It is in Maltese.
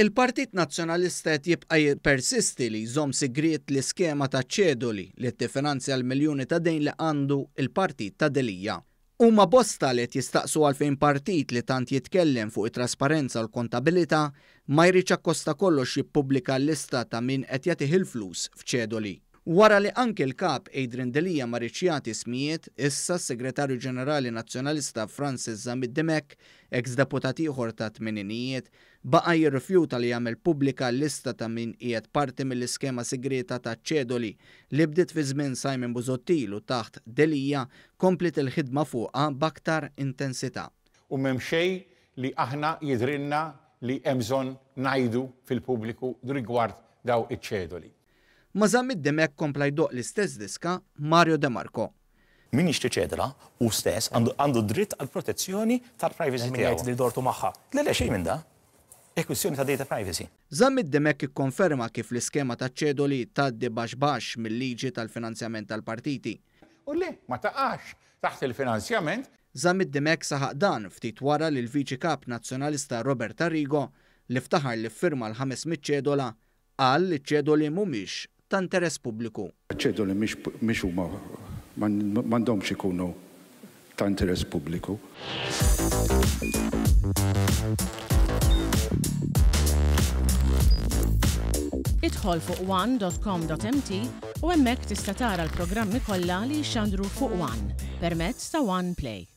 Il-Partit Nazzjonalista qed jibqa' jippersisti li jżomm sigriet l-iskema ta' ċeduli li tiffinanzja l-miljuni ta' dejn li għandu il-Partit ta' Delija. Huma bosta li qed jistaqsu għal fejn partit li tant jitkellem fuq it-trasparenza u l-kontabilità ma jriċ akkosta kollox jippubblika l-lista ta' min qed jagħtih il-flus f'ċeduli. Wara li anke l-kap Adrian Delija Riċjati smijiet, issa segretarju ġenerali nazzjonalista Francis Zamid Demek, ex deputati uħor ta' tmeninijiet, baqa' jirrifjuta li jagħmel pubblika lista ta' min qiegħed parti mill-iskema segreta ta' ċedoli li bdiet fi żmien Simon Buzottilu taħt Delija komplet il-ħidma fuqha baktar intensità. U memxej xejn li aħna jidrinna li hemm bżonn ngħidu fil-pubbliku rigward daw iċ-ċedoli ma zamm id-demek kompla jdoq l-istess diska Mario De Marco. Min jixti ċedra u stess għandu dritt għal protezzjoni tal-privacy tiegħu. li dortu magħha. Lele xejn minn da. Ekwissjoni ta' data privacy. Zamm id ikkonferma kif l-iskema ta' ċedoli bax bax mill-liġi tal-finanzjament tal-partiti. U le, ma taqax taħt il-finanzjament. Zamm id-demek saħaq dan ftit wara li l-viċi kap nazzjonalista Robert Arrigo li ftaħar li firma l-500 ċedola għal li ċedoli mumiex ta' interess pubbliku. ċedu li miex huma m'għandhomx ikunu ta' interess pubbliku. Idħol fuq one.com.mt u hemmhekk tista' tara l-programmi kollha li jxandru fuq One permezz ta' One Play.